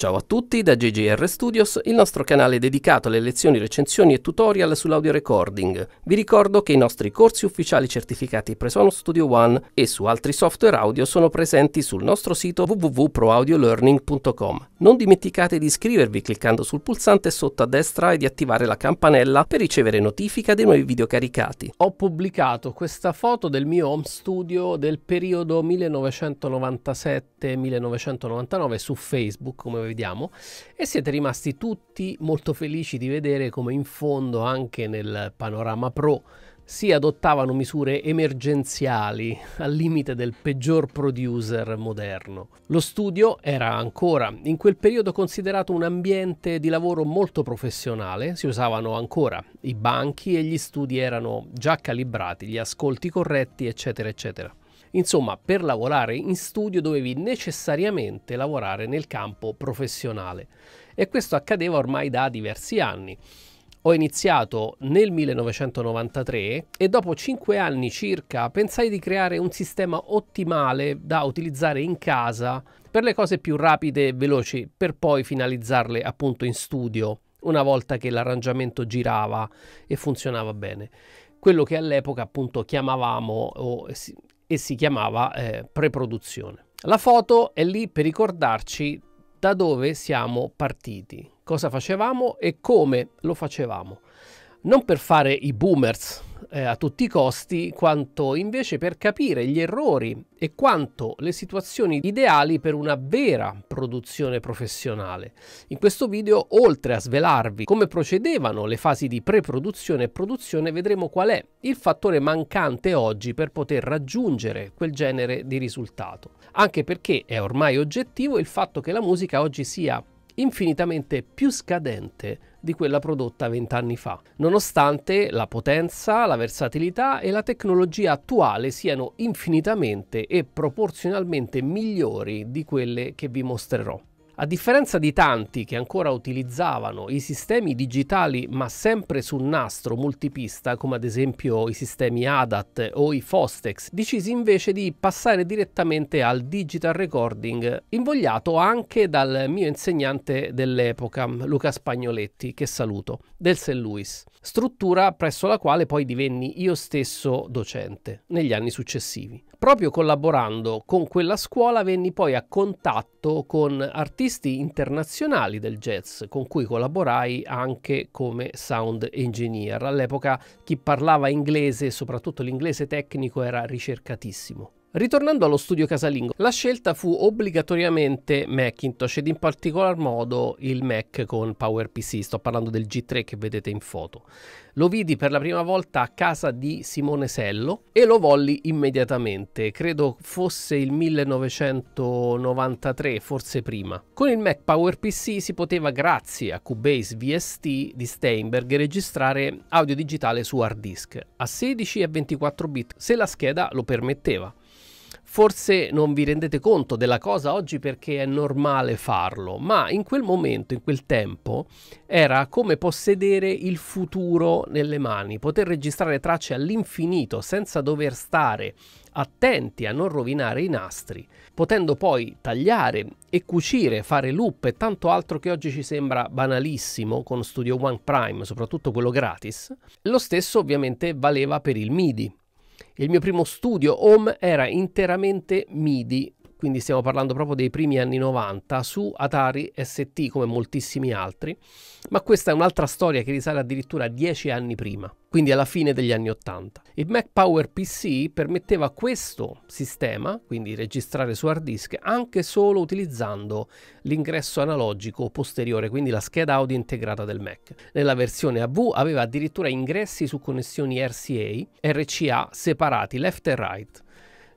Ciao a tutti da GGR Studios, il nostro canale dedicato alle lezioni, recensioni e tutorial sull'audio recording. Vi ricordo che i nostri corsi ufficiali certificati Presonus Studio One e su altri software audio sono presenti sul nostro sito www.proaudiolearning.com. Non dimenticate di iscrivervi cliccando sul pulsante sotto a destra e di attivare la campanella per ricevere notifica dei nuovi video caricati. Ho pubblicato questa foto del mio home studio del periodo 1997 1999 su Facebook, come vediamo, e siete rimasti tutti molto felici di vedere come in fondo anche nel panorama pro si adottavano misure emergenziali al limite del peggior producer moderno. Lo studio era ancora in quel periodo considerato un ambiente di lavoro molto professionale, si usavano ancora i banchi e gli studi erano già calibrati, gli ascolti corretti, eccetera, eccetera. Insomma, per lavorare in studio dovevi necessariamente lavorare nel campo professionale e questo accadeva ormai da diversi anni. Ho iniziato nel 1993 e dopo 5 anni circa pensai di creare un sistema ottimale da utilizzare in casa per le cose più rapide e veloci per poi finalizzarle appunto in studio una volta che l'arrangiamento girava e funzionava bene quello che all'epoca appunto chiamavamo o e si chiamava eh, preproduzione. La foto è lì per ricordarci da dove siamo partiti, cosa facevamo e come lo facevamo. Non per fare i boomers, eh, a tutti i costi, quanto invece per capire gli errori e quanto le situazioni ideali per una vera produzione professionale. In questo video, oltre a svelarvi come procedevano le fasi di pre-produzione e produzione, vedremo qual è il fattore mancante oggi per poter raggiungere quel genere di risultato. Anche perché è ormai oggettivo il fatto che la musica oggi sia infinitamente più scadente di quella prodotta vent'anni fa, nonostante la potenza, la versatilità e la tecnologia attuale siano infinitamente e proporzionalmente migliori di quelle che vi mostrerò. A differenza di tanti che ancora utilizzavano i sistemi digitali ma sempre su nastro multipista, come ad esempio i sistemi ADAT o i Fostex, decisi invece di passare direttamente al digital recording, invogliato anche dal mio insegnante dell'epoca, Luca Spagnoletti, che saluto, del St. Louis struttura presso la quale poi divenni io stesso docente negli anni successivi. Proprio collaborando con quella scuola venni poi a contatto con artisti internazionali del jazz, con cui collaborai anche come sound engineer. All'epoca chi parlava inglese, soprattutto l'inglese tecnico, era ricercatissimo. Ritornando allo studio casalingo, la scelta fu obbligatoriamente Macintosh ed in particolar modo il Mac con PowerPC, sto parlando del G3 che vedete in foto. Lo vidi per la prima volta a casa di Simone Sello e lo volli immediatamente, credo fosse il 1993, forse prima. Con il Mac PowerPC si poteva, grazie a Cubase VST di Steinberg, registrare audio digitale su hard disk a 16 e 24 bit, se la scheda lo permetteva. Forse non vi rendete conto della cosa oggi perché è normale farlo, ma in quel momento, in quel tempo, era come possedere il futuro nelle mani, poter registrare tracce all'infinito senza dover stare attenti a non rovinare i nastri, potendo poi tagliare e cucire, fare loop e tanto altro che oggi ci sembra banalissimo con Studio One Prime, soprattutto quello gratis. Lo stesso ovviamente valeva per il MIDI. Il mio primo studio home era interamente MIDI quindi stiamo parlando proprio dei primi anni 90, su Atari ST come moltissimi altri, ma questa è un'altra storia che risale addirittura a 10 anni prima, quindi alla fine degli anni 80. Il Mac Power PC permetteva questo sistema, quindi registrare su hard disk, anche solo utilizzando l'ingresso analogico posteriore, quindi la scheda audio integrata del Mac. Nella versione AV aveva addirittura ingressi su connessioni RCA, RCA separati left e right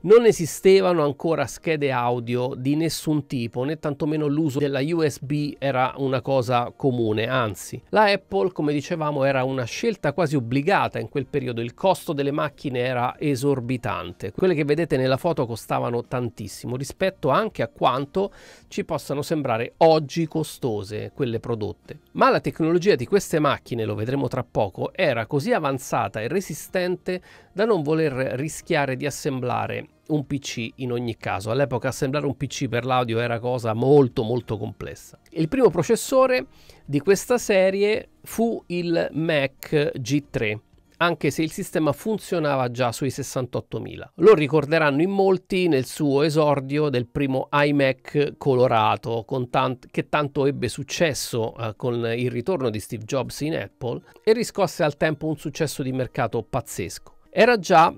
non esistevano ancora schede audio di nessun tipo, né tantomeno l'uso della USB era una cosa comune, anzi la Apple come dicevamo era una scelta quasi obbligata in quel periodo, il costo delle macchine era esorbitante, quelle che vedete nella foto costavano tantissimo rispetto anche a quanto ci possano sembrare oggi costose quelle prodotte. Ma la tecnologia di queste macchine, lo vedremo tra poco, era così avanzata e resistente da non voler rischiare di assemblare un PC in ogni caso. All'epoca assemblare un PC per l'audio era cosa molto molto complessa. Il primo processore di questa serie fu il Mac G3 anche se il sistema funzionava già sui 68.000. Lo ricorderanno in molti nel suo esordio del primo iMac colorato, tant- che tanto ebbe successo eh, con il ritorno di Steve Jobs in Apple e riscosse al tempo un successo di mercato pazzesco. Era già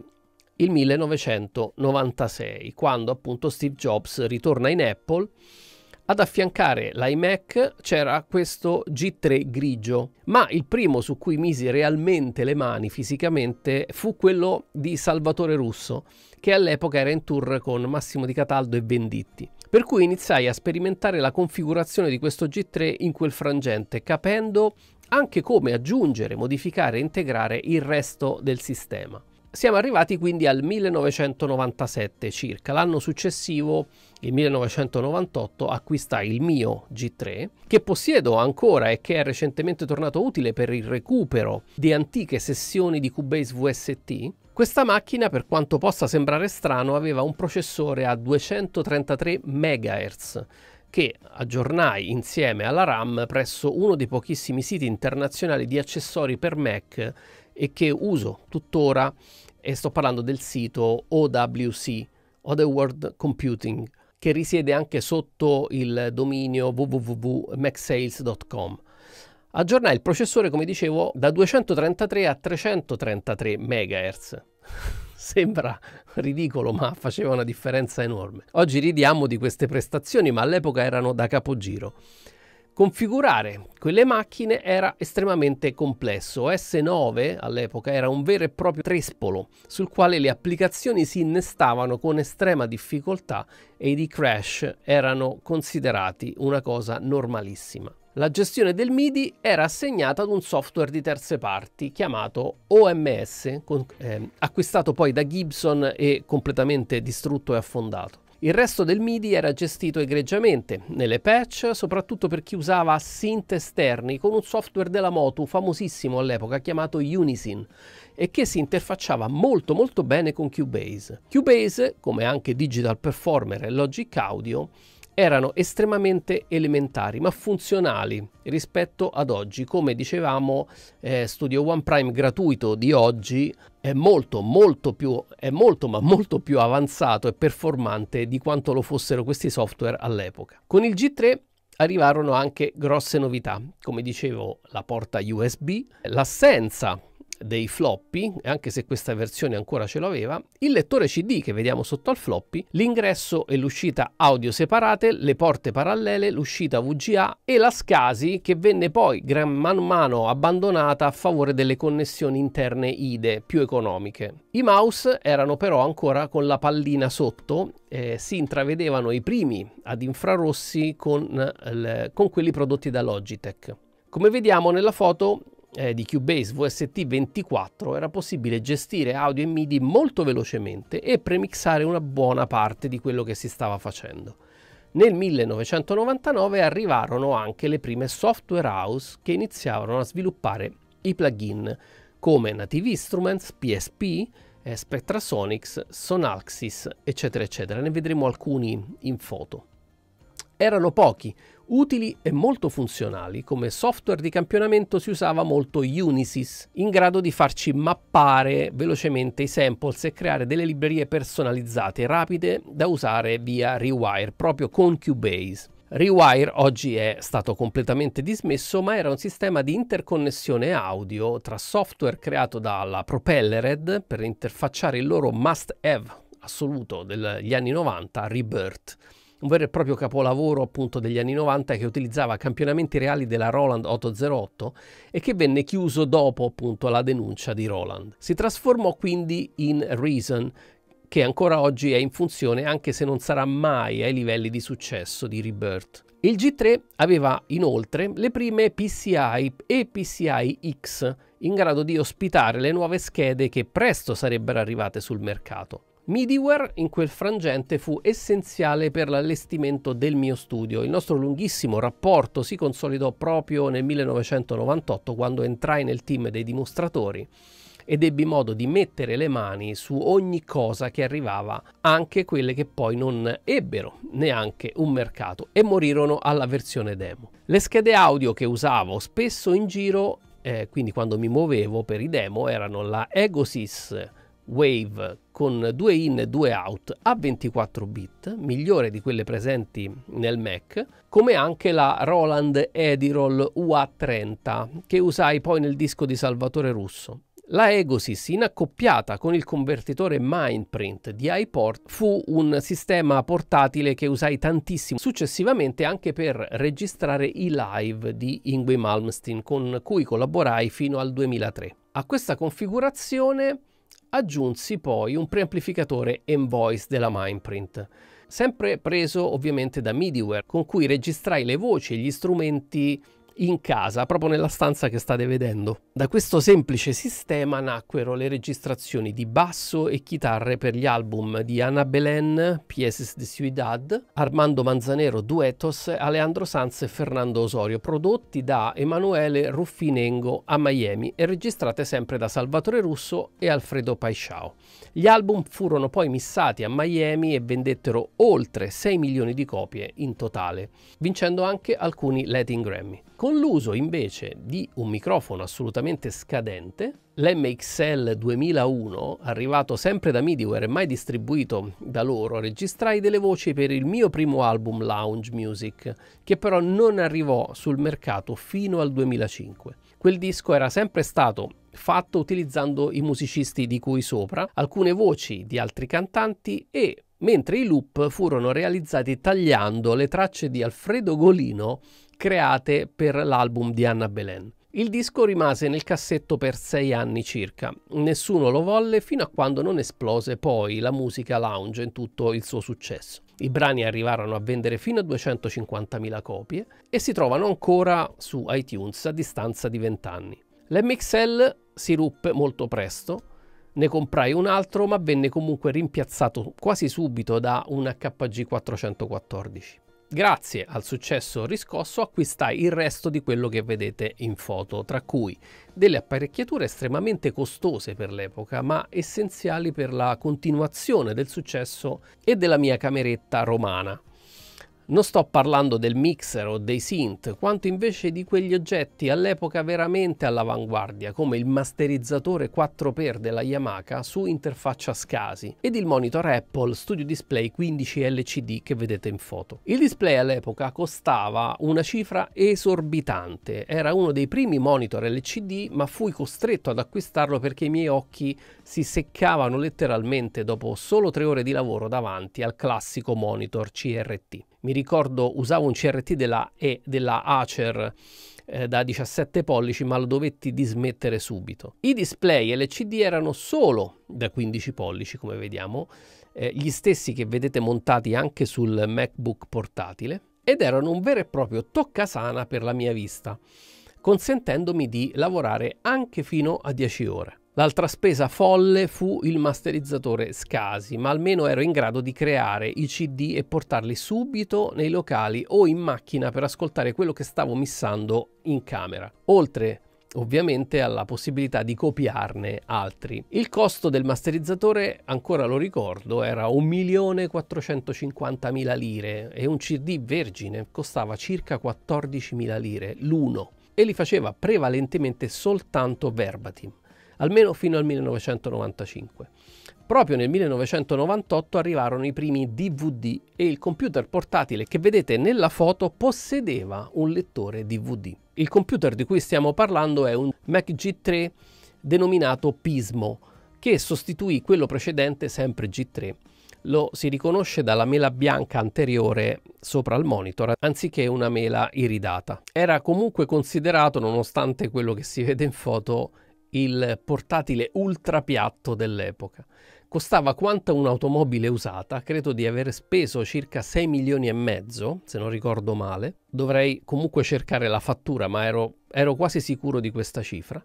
il 1996, quando appunto Steve Jobs ritorna in Apple. Ad affiancare l'iMac c'era questo G3 grigio, ma il primo su cui misi realmente le mani fisicamente fu quello di Salvatore Russo, che all'epoca era in tour con Massimo Di Cataldo e Venditti. Per cui iniziai a sperimentare la configurazione di questo G3 in quel frangente, capendo anche come aggiungere, modificare e integrare il resto del sistema. Siamo arrivati quindi al 1997 circa, l'anno successivo, il 1998, acquista il mio G3 che possiedo ancora e che è recentemente tornato utile per il recupero di antiche sessioni di Cubase VST. Questa macchina, per quanto possa sembrare strano, aveva un processore a 233 MHz che aggiornai insieme alla RAM presso uno dei pochissimi siti internazionali di accessori per Mac e che uso tuttora e sto parlando del sito OWC, Other World Computing, che risiede anche sotto il dominio www.maxsales.com. Aggiorna il processore, come dicevo, da 233 a 333 MHz. Sembra ridicolo, ma faceva una differenza enorme. Oggi ridiamo di queste prestazioni, ma all'epoca erano da capogiro. Configurare quelle macchine era estremamente complesso. S9 all'epoca era un vero e proprio trespolo sul quale le applicazioni si innestavano con estrema difficoltà e i crash erano considerati una cosa normalissima. La gestione del MIDI era assegnata ad un software di terze parti chiamato OMS, con, eh, acquistato poi da Gibson e completamente distrutto e affondato. Il resto del MIDI era gestito egregiamente, nelle patch, soprattutto per chi usava synth esterni con un software della Motu famosissimo all'epoca chiamato Unison e che si interfacciava molto molto bene con Cubase. Cubase, come anche Digital Performer e Logic Audio, erano estremamente elementari ma funzionali rispetto ad oggi. Come dicevamo, eh, Studio One Prime gratuito di oggi è molto, molto più, è molto, ma molto più avanzato e performante di quanto lo fossero questi software all'epoca. Con il G3 arrivarono anche grosse novità, come dicevo la porta USB, l'assenza dei floppy, anche se questa versione ancora ce l'aveva, il lettore CD che vediamo sotto al floppy, l'ingresso e l'uscita audio separate, le porte parallele, l'uscita VGA e la SCASI che venne poi man mano abbandonata a favore delle connessioni interne IDE più economiche. I mouse erano però ancora con la pallina sotto eh, si intravedevano i primi ad infrarossi con, eh, con quelli prodotti da Logitech. Come vediamo nella foto eh, di Cubase VST24 era possibile gestire audio e MIDI molto velocemente e premixare una buona parte di quello che si stava facendo. Nel 1999 arrivarono anche le prime software house che iniziarono a sviluppare i plugin come Native Instruments, PSP, eh, Spectrasonics, Sonaxis, eccetera, eccetera. Ne vedremo alcuni in foto. Erano pochi Utili e molto funzionali, come software di campionamento si usava molto Unisys, in grado di farci mappare velocemente i samples e creare delle librerie personalizzate rapide da usare via Rewire, proprio con Cubase. Rewire oggi è stato completamente dismesso, ma era un sistema di interconnessione audio tra software creato dalla Propellered per interfacciare il loro must have assoluto degli anni 90, Rebirth un vero e proprio capolavoro appunto degli anni 90 che utilizzava campionamenti reali della Roland 808 e che venne chiuso dopo appunto la denuncia di Roland. Si trasformò quindi in Reason, che ancora oggi è in funzione anche se non sarà mai ai livelli di successo di Rebirth. Il G3 aveva inoltre le prime PCI e PCI X in grado di ospitare le nuove schede che presto sarebbero arrivate sul mercato. Midiware in quel frangente fu essenziale per l'allestimento del mio studio. Il nostro lunghissimo rapporto si consolidò proprio nel 1998 quando entrai nel team dei dimostratori ed ebbi modo di mettere le mani su ogni cosa che arrivava, anche quelle che poi non ebbero neanche un mercato e morirono alla versione demo. Le schede audio che usavo spesso in giro, eh, quindi quando mi muovevo per i demo, erano la Egosys Wave con due in e due out a 24 bit, migliore di quelle presenti nel Mac, come anche la Roland Edirol UA30 che usai poi nel disco di Salvatore Russo. La Egosys, in accoppiata con il convertitore Mindprint di iPort, fu un sistema portatile che usai tantissimo, successivamente anche per registrare i live di Ingwe Malmsteen, con cui collaborai fino al 2003. A questa configurazione aggiunsi poi un preamplificatore M-Voice della Mindprint, sempre preso ovviamente da MidiWare, con cui registrai le voci e gli strumenti in casa, proprio nella stanza che state vedendo. Da questo semplice sistema nacquero le registrazioni di basso e chitarre per gli album di Anna Belen, Pieces de Ciudad, Armando Manzanero Duetos, Alejandro Sanz e Fernando Osorio, prodotti da Emanuele Ruffinengo a Miami e registrate sempre da Salvatore Russo e Alfredo Paisciao. Gli album furono poi missati a Miami e vendettero oltre 6 milioni di copie in totale, vincendo anche alcuni Latin Grammy. Con l'uso invece di un microfono assolutamente scadente, l'MXL 2001, arrivato sempre da Midiware e mai distribuito da loro, registrai delle voci per il mio primo album Lounge Music, che però non arrivò sul mercato fino al 2005. Quel disco era sempre stato fatto utilizzando i musicisti di cui sopra, alcune voci di altri cantanti e mentre i loop furono realizzati tagliando le tracce di Alfredo Golino create per l'album di Anna Belen. Il disco rimase nel cassetto per sei anni circa. Nessuno lo volle fino a quando non esplose poi la musica lounge in tutto il suo successo. I brani arrivarono a vendere fino a 250.000 copie e si trovano ancora su iTunes a distanza di 20 anni. L'MXL si ruppe molto presto, ne comprai un altro ma venne comunque rimpiazzato quasi subito da un HG414. Grazie al successo riscosso acquistai il resto di quello che vedete in foto, tra cui delle apparecchiature estremamente costose per l'epoca, ma essenziali per la continuazione del successo e della mia cameretta romana. Non sto parlando del mixer o dei synth, quanto invece di quegli oggetti all'epoca veramente all'avanguardia, come il masterizzatore 4x della Yamaha su interfaccia SCASI ed il monitor Apple Studio Display 15 LCD che vedete in foto. Il display all'epoca costava una cifra esorbitante, era uno dei primi monitor LCD, ma fui costretto ad acquistarlo perché i miei occhi si seccavano letteralmente dopo solo tre ore di lavoro davanti al classico monitor CRT mi ricordo usavo un CRT della, e, della Acer eh, da 17 pollici ma lo dovetti dismettere subito. I display LCD erano solo da 15 pollici come vediamo, eh, gli stessi che vedete montati anche sul MacBook portatile ed erano un vero e proprio toccasana per la mia vista, consentendomi di lavorare anche fino a 10 ore. L'altra spesa folle fu il masterizzatore Scasi, ma almeno ero in grado di creare i CD e portarli subito nei locali o in macchina per ascoltare quello che stavo missando in camera. Oltre ovviamente alla possibilità di copiarne altri. Il costo del masterizzatore, ancora lo ricordo, era 1.450.000 lire e un CD vergine costava circa 14.000 lire l'uno e li faceva prevalentemente soltanto Verbati almeno fino al 1995. Proprio nel 1998 arrivarono i primi DVD e il computer portatile che vedete nella foto possedeva un lettore DVD. Il computer di cui stiamo parlando è un Mac G3 denominato Pismo, che sostituì quello precedente sempre G3. Lo si riconosce dalla mela bianca anteriore sopra il monitor, anziché una mela iridata. Era comunque considerato, nonostante quello che si vede in foto, il portatile ultra piatto dell'epoca. Costava quanto un'automobile usata, credo di aver speso circa 6 milioni e mezzo, se non ricordo male. Dovrei comunque cercare la fattura, ma ero, ero quasi sicuro di questa cifra.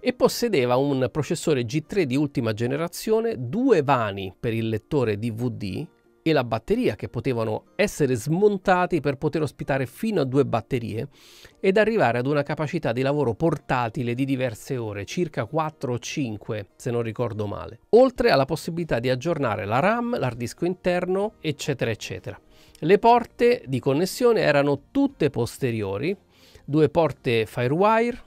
E possedeva un processore G3 di ultima generazione, due vani per il lettore DVD e la batteria che potevano essere smontati per poter ospitare fino a due batterie ed arrivare ad una capacità di lavoro portatile di diverse ore, circa 4 o 5 se non ricordo male, oltre alla possibilità di aggiornare la RAM, l'hard disco interno, eccetera eccetera. Le porte di connessione erano tutte posteriori, due porte Firewire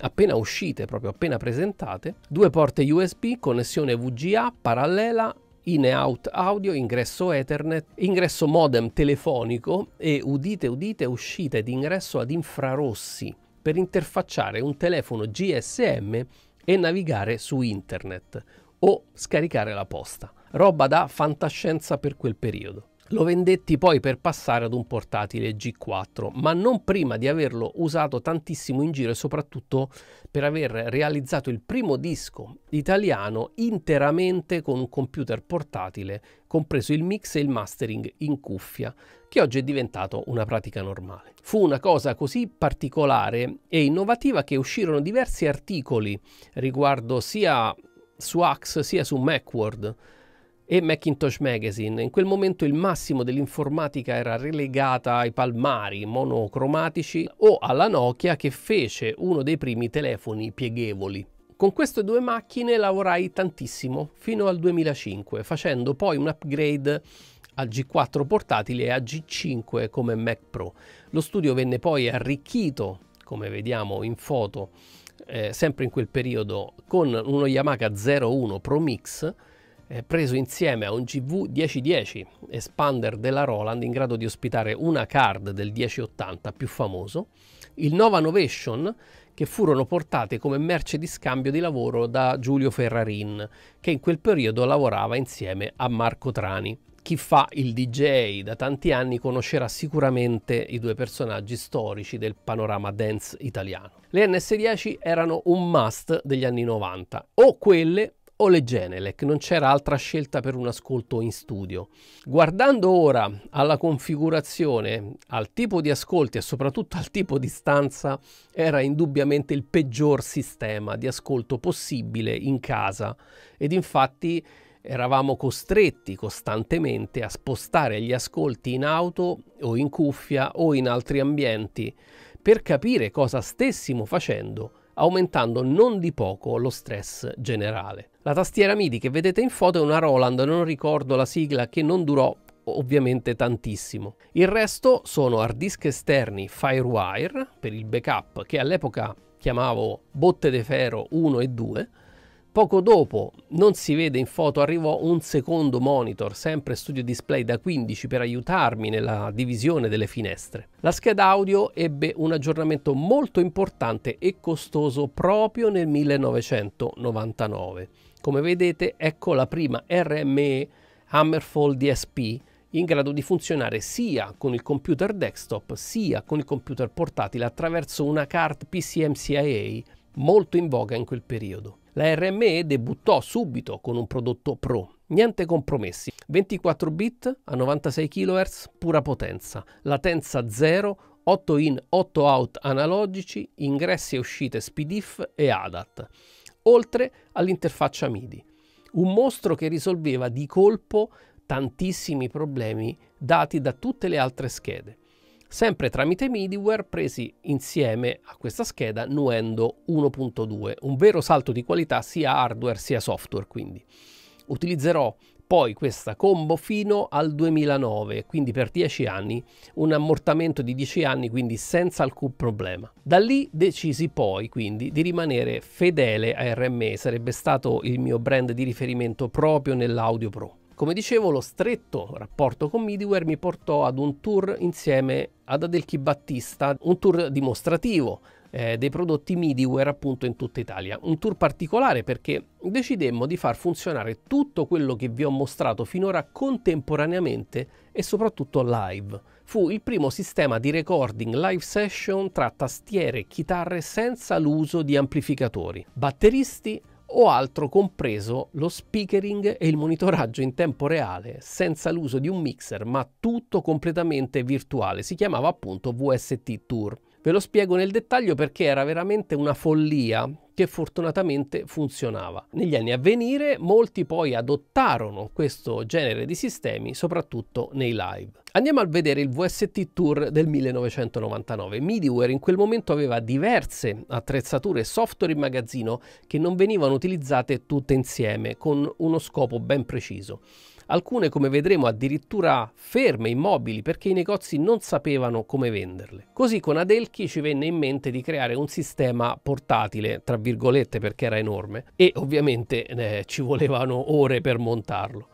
appena uscite, proprio appena presentate, due porte USB, connessione VGA parallela in e out audio, ingresso Ethernet, ingresso modem telefonico e udite udite uscite di ingresso ad infrarossi per interfacciare un telefono GSM e navigare su internet o scaricare la posta. Roba da fantascienza per quel periodo. Lo vendetti poi per passare ad un portatile G4, ma non prima di averlo usato tantissimo in giro e soprattutto per aver realizzato il primo disco italiano interamente con un computer portatile, compreso il mix e il mastering in cuffia, che oggi è diventato una pratica normale. Fu una cosa così particolare e innovativa che uscirono diversi articoli riguardo sia su Axe sia su Macworld e Macintosh Magazine. In quel momento il massimo dell'informatica era relegata ai palmari monocromatici o alla Nokia che fece uno dei primi telefoni pieghevoli. Con queste due macchine lavorai tantissimo fino al 2005, facendo poi un upgrade al G4 portatile e a G5 come Mac Pro. Lo studio venne poi arricchito, come vediamo in foto, eh, sempre in quel periodo, con uno Yamaha 01 Pro Mix, eh, preso insieme a un GV1010 expander della Roland in grado di ospitare una card del 1080 più famoso, il Nova Novation che furono portate come merce di scambio di lavoro da Giulio Ferrarin, che in quel periodo lavorava insieme a Marco Trani. Chi fa il DJ da tanti anni conoscerà sicuramente i due personaggi storici del panorama dance italiano. Le NS10 erano un must degli anni 90, o quelle o le Genelec, non c'era altra scelta per un ascolto in studio. Guardando ora alla configurazione, al tipo di ascolti e soprattutto al tipo di stanza, era indubbiamente il peggior sistema di ascolto possibile in casa ed infatti eravamo costretti costantemente a spostare gli ascolti in auto o in cuffia o in altri ambienti per capire cosa stessimo facendo, aumentando non di poco lo stress generale. La tastiera MIDI che vedete in foto è una Roland, non ricordo la sigla, che non durò ovviamente tantissimo. Il resto sono hard disk esterni Firewire per il backup che all'epoca chiamavo botte de ferro 1 e 2. Poco dopo, non si vede in foto, arrivò un secondo monitor, sempre studio display da 15 per aiutarmi nella divisione delle finestre. La scheda audio ebbe un aggiornamento molto importante e costoso proprio nel 1999 come vedete ecco la prima RME Hammerfall DSP in grado di funzionare sia con il computer desktop sia con il computer portatile attraverso una card PCMCIA molto in voga in quel periodo. La RME debuttò subito con un prodotto pro, niente compromessi, 24 bit a 96 kHz, pura potenza, latenza 0, 8 in 8 out analogici, ingressi e uscite SPDIF e ADAT oltre all'interfaccia MIDI. Un mostro che risolveva di colpo tantissimi problemi dati da tutte le altre schede, sempre tramite midiware presi insieme a questa scheda Nuendo 1.2, un vero salto di qualità sia hardware sia software quindi. Utilizzerò poi questa combo fino al 2009, quindi per 10 anni, un ammortamento di 10 anni, quindi senza alcun problema. Da lì decisi poi quindi di rimanere fedele a RME, sarebbe stato il mio brand di riferimento proprio nell'Audio Pro. Come dicevo, lo stretto rapporto con Midiware mi portò ad un tour insieme ad Adelchi Battista, un tour dimostrativo eh, dei prodotti midiware appunto in tutta Italia. Un tour particolare perché decidemmo di far funzionare tutto quello che vi ho mostrato finora contemporaneamente e soprattutto live. Fu il primo sistema di recording live session tra tastiere e chitarre senza l'uso di amplificatori, batteristi o altro compreso lo speakering e il monitoraggio in tempo reale senza l'uso di un mixer ma tutto completamente virtuale. Si chiamava appunto VST Tour. Ve lo spiego nel dettaglio perché era veramente una follia che fortunatamente funzionava. Negli anni a venire molti poi adottarono questo genere di sistemi, soprattutto nei live. Andiamo a vedere il VST Tour del 1999. Midiware in quel momento aveva diverse attrezzature software in magazzino che non venivano utilizzate tutte insieme con uno scopo ben preciso alcune come vedremo addirittura ferme, immobili, perché i negozi non sapevano come venderle. Così con Adelchi ci venne in mente di creare un sistema portatile, tra virgolette perché era enorme, e ovviamente eh, ci volevano ore per montarlo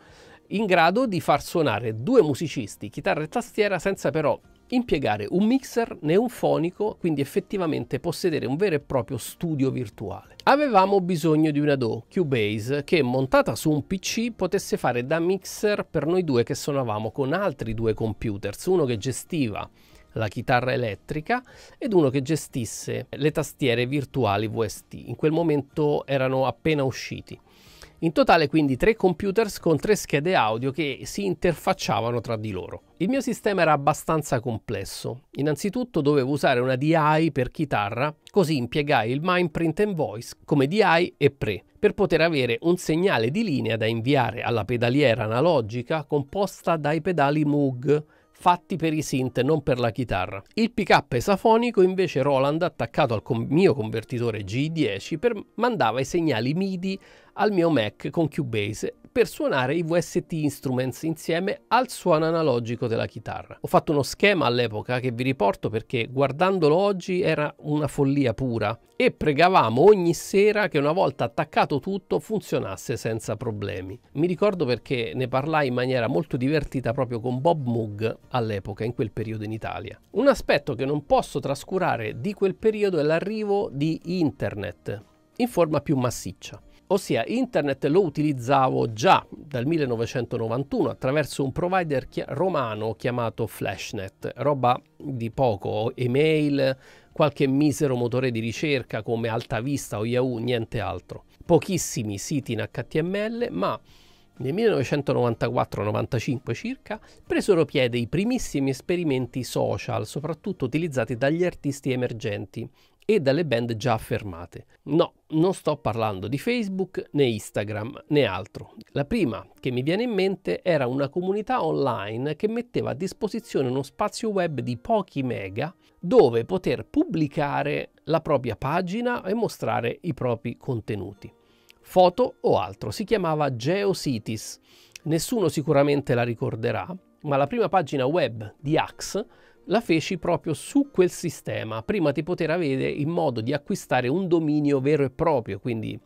in grado di far suonare due musicisti, chitarra e tastiera, senza però impiegare un mixer neonfonico, quindi effettivamente possedere un vero e proprio studio virtuale. Avevamo bisogno di una DAW, Cubase, che montata su un PC potesse fare da mixer per noi due che suonavamo con altri due computers, uno che gestiva la chitarra elettrica ed uno che gestisse le tastiere virtuali VST. In quel momento erano appena usciti. In totale quindi tre computers con tre schede audio che si interfacciavano tra di loro. Il mio sistema era abbastanza complesso. Innanzitutto dovevo usare una DI per chitarra, così impiegai il Mimeprint and Voice come DI e Pre per poter avere un segnale di linea da inviare alla pedaliera analogica composta dai pedali Moog fatti per i synth non per la chitarra. Il pickup esafonico invece Roland attaccato al com- mio convertitore G10 mandava i segnali MIDI al mio Mac con Cubase per suonare i VST Instruments insieme al suono analogico della chitarra. Ho fatto uno schema all'epoca che vi riporto perché guardandolo oggi era una follia pura e pregavamo ogni sera che una volta attaccato tutto funzionasse senza problemi. Mi ricordo perché ne parlai in maniera molto divertita proprio con Bob Moog all'epoca, in quel periodo in Italia. Un aspetto che non posso trascurare di quel periodo è l'arrivo di internet in forma più massiccia ossia internet lo utilizzavo già dal 1991 attraverso un provider chia romano chiamato Flashnet, roba di poco, email, qualche misero motore di ricerca come Altavista o Yahoo, niente altro. Pochissimi siti in HTML, ma nel 1994-95 circa presero piede i primissimi esperimenti social, soprattutto utilizzati dagli artisti emergenti, e dalle band già affermate. No, non sto parlando di Facebook né Instagram né altro. La prima che mi viene in mente era una comunità online che metteva a disposizione uno spazio web di pochi mega dove poter pubblicare la propria pagina e mostrare i propri contenuti. Foto o altro, si chiamava GeoCities. Nessuno sicuramente la ricorderà, ma la prima pagina web di Axe la feci proprio su quel sistema, prima di poter avere il modo di acquistare un dominio vero e proprio, quindi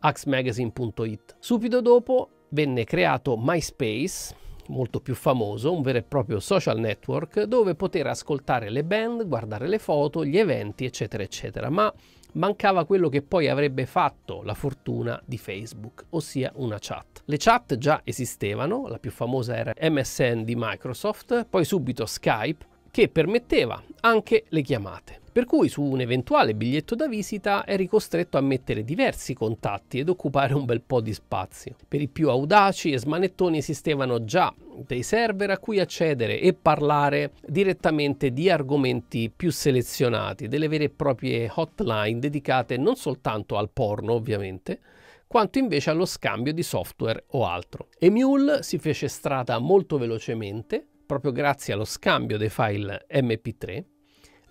axmagazine.it. Subito dopo venne creato MySpace, molto più famoso, un vero e proprio social network dove poter ascoltare le band, guardare le foto, gli eventi, eccetera, eccetera, ma mancava quello che poi avrebbe fatto la fortuna di Facebook, ossia una chat. Le chat già esistevano, la più famosa era MSN di Microsoft, poi subito Skype, che permetteva anche le chiamate. Per cui su un eventuale biglietto da visita eri costretto a mettere diversi contatti ed occupare un bel po' di spazio. Per i più audaci e smanettoni esistevano già dei server a cui accedere e parlare direttamente di argomenti più selezionati, delle vere e proprie hotline dedicate non soltanto al porno ovviamente, quanto invece allo scambio di software o altro. E Mule si fece strada molto velocemente proprio grazie allo scambio dei file MP3.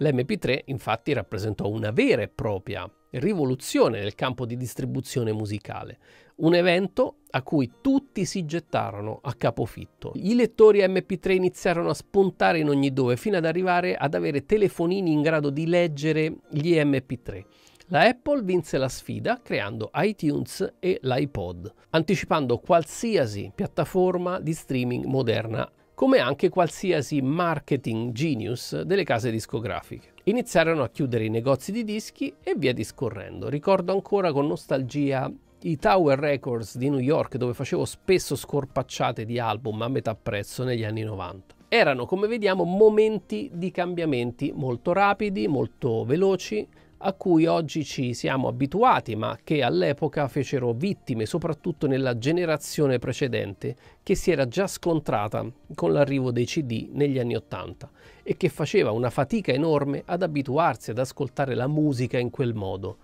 L'MP3 infatti rappresentò una vera e propria rivoluzione nel campo di distribuzione musicale, un evento a cui tutti si gettarono a capofitto. I lettori MP3 iniziarono a spuntare in ogni dove fino ad arrivare ad avere telefonini in grado di leggere gli MP3. La Apple vinse la sfida creando iTunes e l'iPod, anticipando qualsiasi piattaforma di streaming moderna come anche qualsiasi marketing genius delle case discografiche. Iniziarono a chiudere i negozi di dischi e via discorrendo. Ricordo ancora con nostalgia i Tower Records di New York dove facevo spesso scorpacciate di album a metà prezzo negli anni 90. Erano, come vediamo, momenti di cambiamenti molto rapidi, molto veloci, a cui oggi ci siamo abituati, ma che all'epoca fecero vittime soprattutto nella generazione precedente, che si era già scontrata con l'arrivo dei CD negli anni Ottanta e che faceva una fatica enorme ad abituarsi ad ascoltare la musica in quel modo.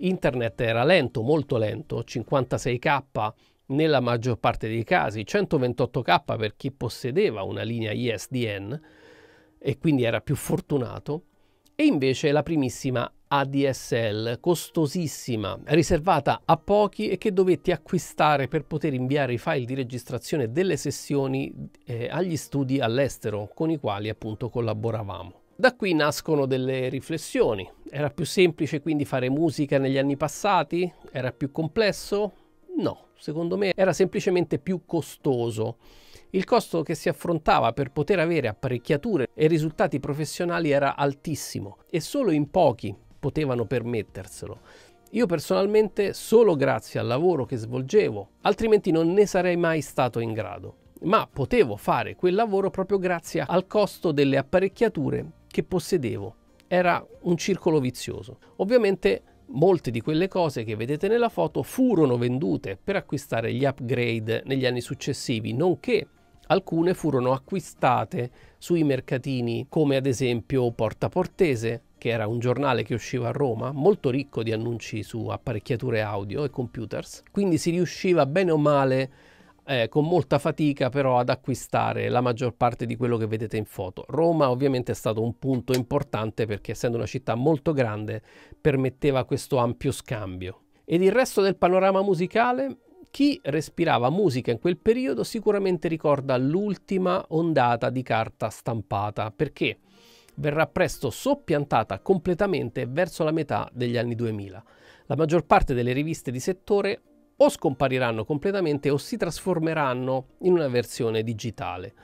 Internet era lento, molto lento, 56k nella maggior parte dei casi, 128k per chi possedeva una linea ISDN e quindi era più fortunato, e invece la primissima ADSL, costosissima, riservata a pochi e che dovetti acquistare per poter inviare i file di registrazione delle sessioni eh, agli studi all'estero con i quali appunto collaboravamo. Da qui nascono delle riflessioni. Era più semplice quindi fare musica negli anni passati? Era più complesso? No, secondo me era semplicemente più costoso il costo che si affrontava per poter avere apparecchiature e risultati professionali era altissimo e solo in pochi potevano permetterselo. Io personalmente solo grazie al lavoro che svolgevo, altrimenti non ne sarei mai stato in grado. Ma potevo fare quel lavoro proprio grazie al costo delle apparecchiature che possedevo. Era un circolo vizioso. Ovviamente molte di quelle cose che vedete nella foto furono vendute per acquistare gli upgrade negli anni successivi, nonché Alcune furono acquistate sui mercatini, come ad esempio Porta Portese, che era un giornale che usciva a Roma, molto ricco di annunci su apparecchiature audio e computers, quindi si riusciva bene o male eh, con molta fatica però ad acquistare la maggior parte di quello che vedete in foto. Roma ovviamente è stato un punto importante perché essendo una città molto grande permetteva questo ampio scambio. Ed il resto del panorama musicale chi respirava musica in quel periodo sicuramente ricorda l'ultima ondata di carta stampata, perché verrà presto soppiantata completamente verso la metà degli anni 2000. La maggior parte delle riviste di settore o scompariranno completamente o si trasformeranno in una versione digitale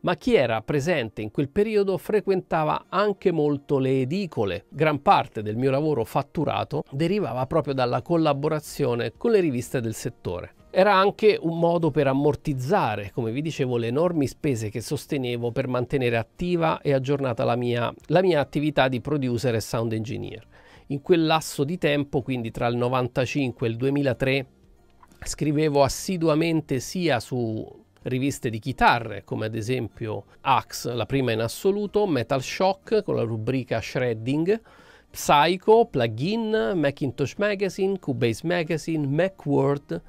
ma chi era presente in quel periodo frequentava anche molto le edicole. Gran parte del mio lavoro fatturato derivava proprio dalla collaborazione con le riviste del settore. Era anche un modo per ammortizzare, come vi dicevo, le enormi spese che sostenevo per mantenere attiva e aggiornata la mia, la mia attività di producer e sound engineer. In quel lasso di tempo, quindi tra il 95 e il 2003, scrivevo assiduamente sia su riviste di chitarre, come ad esempio Axe, la prima in assoluto, Metal Shock con la rubrica Shredding, Psycho, Plugin, Macintosh Magazine, Cubase Magazine, Macworld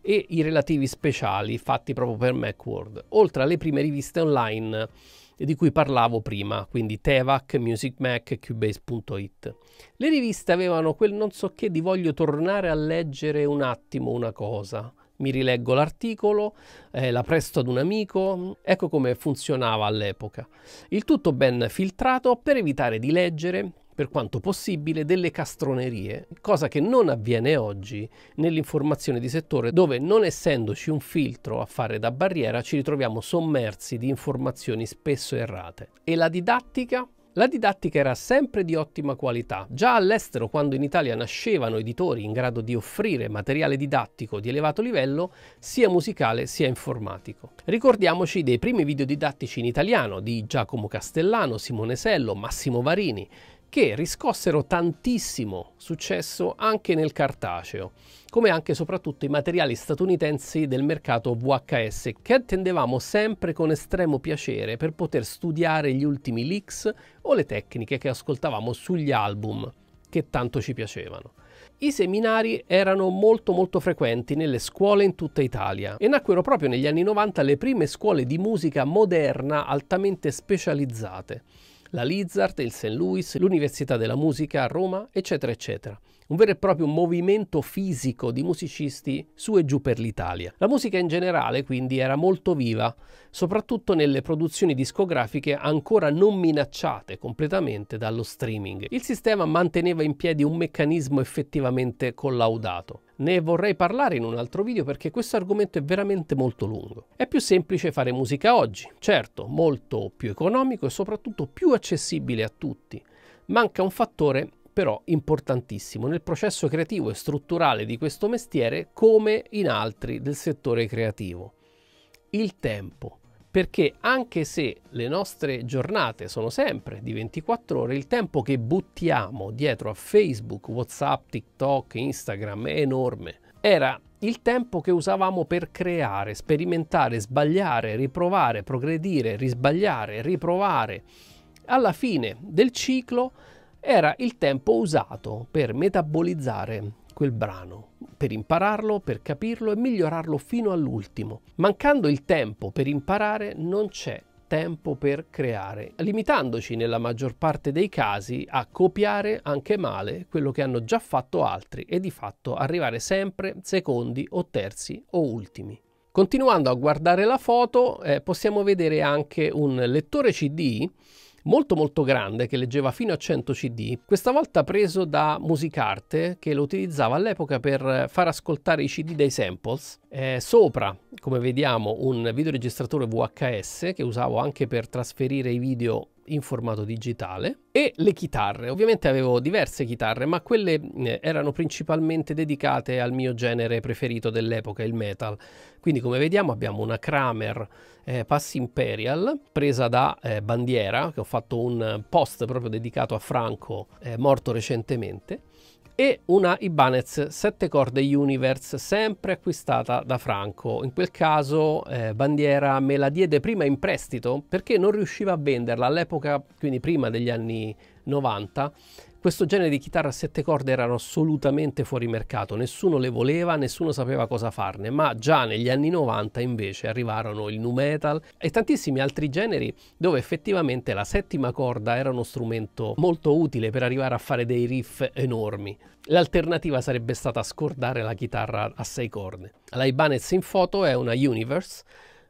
e i relativi speciali fatti proprio per Macworld, oltre alle prime riviste online di cui parlavo prima, quindi Tevac, Music Mac, Cubase.it. Le riviste avevano quel non so che di voglio tornare a leggere un attimo una cosa mi rileggo l'articolo, eh, la presto ad un amico, ecco come funzionava all'epoca. Il tutto ben filtrato per evitare di leggere, per quanto possibile, delle castronerie, cosa che non avviene oggi nell'informazione di settore dove non essendoci un filtro a fare da barriera ci ritroviamo sommersi di informazioni spesso errate. E la didattica? La didattica era sempre di ottima qualità. Già all'estero, quando in Italia nascevano editori in grado di offrire materiale didattico di elevato livello, sia musicale sia informatico. Ricordiamoci dei primi video didattici in italiano di Giacomo Castellano, Simone Sello, Massimo Varini, che riscossero tantissimo successo anche nel cartaceo come anche e soprattutto i materiali statunitensi del mercato VHS, che attendevamo sempre con estremo piacere per poter studiare gli ultimi leaks o le tecniche che ascoltavamo sugli album, che tanto ci piacevano. I seminari erano molto molto frequenti nelle scuole in tutta Italia e nacquero proprio negli anni 90 le prime scuole di musica moderna altamente specializzate la Lizard, il St. Louis, l'Università della Musica a Roma, eccetera, eccetera. Un vero e proprio movimento fisico di musicisti su e giù per l'Italia. La musica in generale quindi era molto viva, soprattutto nelle produzioni discografiche ancora non minacciate completamente dallo streaming. Il sistema manteneva in piedi un meccanismo effettivamente collaudato ne vorrei parlare in un altro video perché questo argomento è veramente molto lungo. È più semplice fare musica oggi, certo, molto più economico e soprattutto più accessibile a tutti. Manca un fattore però importantissimo nel processo creativo e strutturale di questo mestiere come in altri del settore creativo. Il tempo perché anche se le nostre giornate sono sempre di 24 ore, il tempo che buttiamo dietro a Facebook, WhatsApp, TikTok, Instagram è enorme. Era il tempo che usavamo per creare, sperimentare, sbagliare, riprovare, progredire, risbagliare, riprovare. Alla fine del ciclo era il tempo usato per metabolizzare quel brano, per impararlo, per capirlo e migliorarlo fino all'ultimo. Mancando il tempo per imparare non c'è tempo per creare, limitandoci nella maggior parte dei casi a copiare anche male quello che hanno già fatto altri e di fatto arrivare sempre secondi o terzi o ultimi. Continuando a guardare la foto eh, possiamo vedere anche un lettore CD molto molto grande che leggeva fino a 100 CD, questa volta preso da Musicarte che lo utilizzava all'epoca per far ascoltare i CD dei samples. Eh, sopra, come vediamo, un videoregistratore VHS che usavo anche per trasferire i video in formato digitale e le chitarre. Ovviamente avevo diverse chitarre, ma quelle eh, erano principalmente dedicate al mio genere preferito dell'epoca, il metal. Quindi come vediamo abbiamo una Kramer eh, Pass Imperial presa da eh, Bandiera, che ho fatto un post proprio dedicato a Franco eh, morto recentemente e una Ibanez 7 corde Universe sempre acquistata da Franco. In quel caso eh, Bandiera me la diede prima in prestito perché non riusciva a venderla all'epoca, quindi prima degli anni 90, questo genere di chitarra a sette corde erano assolutamente fuori mercato, nessuno le voleva, nessuno sapeva cosa farne, ma già negli anni 90 invece arrivarono il nu metal e tantissimi altri generi dove effettivamente la settima corda era uno strumento molto utile per arrivare a fare dei riff enormi. L'alternativa sarebbe stata scordare la chitarra a sei corde. La Ibanez in foto è una Universe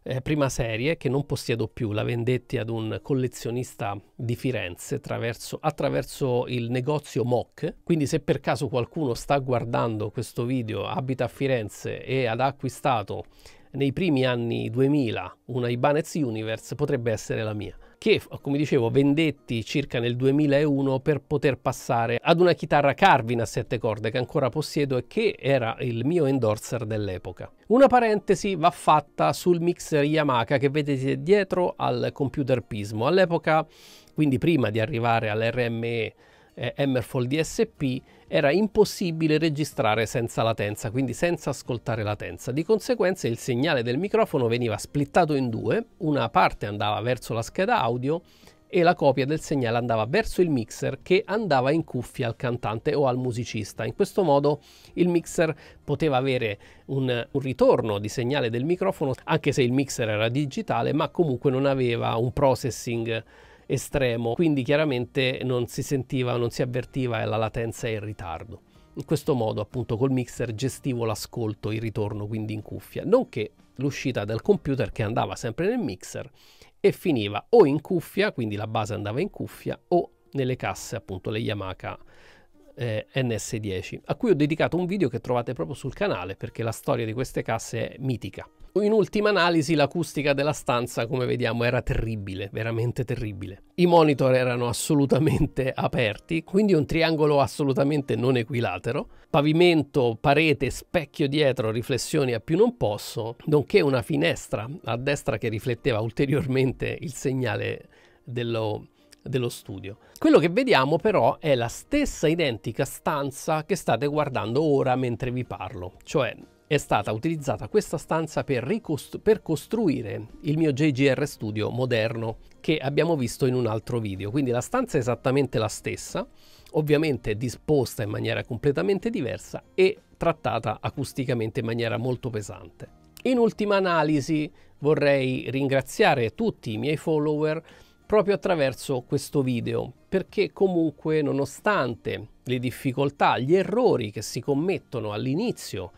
eh, prima serie che non possiedo più, la vendetti ad un collezionista di Firenze attraverso, attraverso il negozio MOC, quindi se per caso qualcuno sta guardando questo video, abita a Firenze e ha acquistato nei primi anni 2000 una Ibanez Universe potrebbe essere la mia che, come dicevo, vendetti circa nel 2001 per poter passare ad una chitarra Carvin a sette corde che ancora possiedo e che era il mio endorser dell'epoca. Una parentesi va fatta sul mixer Yamaha che vedete dietro al computer Pismo. All'epoca, quindi prima di arrivare all'RME eh, Hammerfall DSP, era impossibile registrare senza latenza, quindi senza ascoltare latenza. Di conseguenza il segnale del microfono veniva splittato in due, una parte andava verso la scheda audio e la copia del segnale andava verso il mixer che andava in cuffia al cantante o al musicista. In questo modo il mixer poteva avere un, un, ritorno di segnale del microfono, anche se il mixer era digitale, ma comunque non aveva un processing estremo, quindi chiaramente non si sentiva, non si avvertiva eh, la latenza e il ritardo. In questo modo appunto col mixer gestivo l'ascolto, il ritorno quindi in cuffia, nonché l'uscita dal computer che andava sempre nel mixer e finiva o in cuffia, quindi la base andava in cuffia, o nelle casse appunto le Yamaha eh, NS10, a cui ho dedicato un video che trovate proprio sul canale perché la storia di queste casse è mitica. In ultima analisi l'acustica della stanza, come vediamo, era terribile, veramente terribile. I monitor erano assolutamente aperti, quindi un triangolo assolutamente non equilatero, pavimento, parete, specchio dietro, riflessioni a più non posso, nonché una finestra a destra che rifletteva ulteriormente il segnale dello dello studio. Quello che vediamo però è la stessa identica stanza che state guardando ora mentre vi parlo, cioè è stata utilizzata questa stanza per, per, costruire il mio JGR Studio moderno che abbiamo visto in un altro video. Quindi la stanza è esattamente la stessa, ovviamente disposta in maniera completamente diversa e trattata acusticamente in maniera molto pesante. In ultima analisi vorrei ringraziare tutti i miei follower proprio attraverso questo video, perché comunque nonostante le difficoltà, gli errori che si commettono all'inizio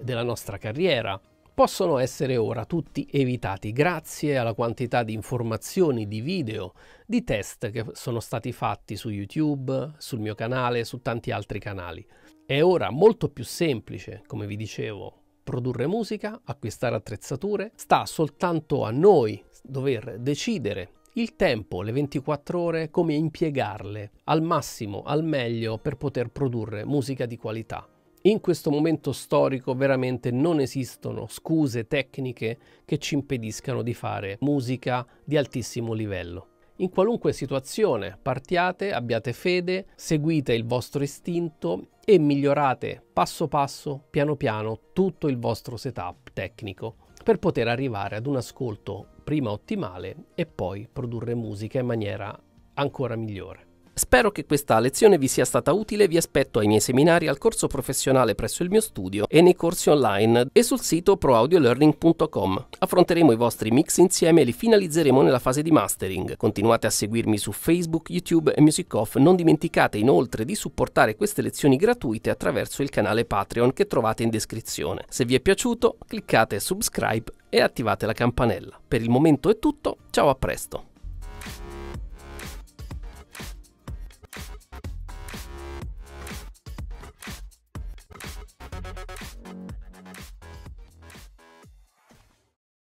della nostra carriera, possono essere ora tutti evitati grazie alla quantità di informazioni, di video, di test che sono stati fatti su YouTube, sul mio canale, su tanti altri canali. È ora molto più semplice, come vi dicevo, produrre musica, acquistare attrezzature, sta soltanto a noi dover decidere il tempo, le 24 ore, come impiegarle al massimo, al meglio per poter produrre musica di qualità. In questo momento storico veramente non esistono scuse tecniche che ci impediscano di fare musica di altissimo livello. In qualunque situazione partiate, abbiate fede, seguite il vostro istinto e migliorate passo passo, piano piano, tutto il vostro setup tecnico per poter arrivare ad un ascolto prima ottimale e poi produrre musica in maniera ancora migliore. Spero che questa lezione vi sia stata utile vi aspetto ai miei seminari al corso professionale presso il mio studio e nei corsi online e sul sito proaudiolearning.com. Affronteremo i vostri mix insieme e li finalizzeremo nella fase di mastering. Continuate a seguirmi su Facebook, YouTube e Music Off. Non dimenticate inoltre di supportare queste lezioni gratuite attraverso il canale Patreon che trovate in descrizione. Se vi è piaciuto, cliccate subscribe e attivate la campanella. Per il momento è tutto, ciao a presto!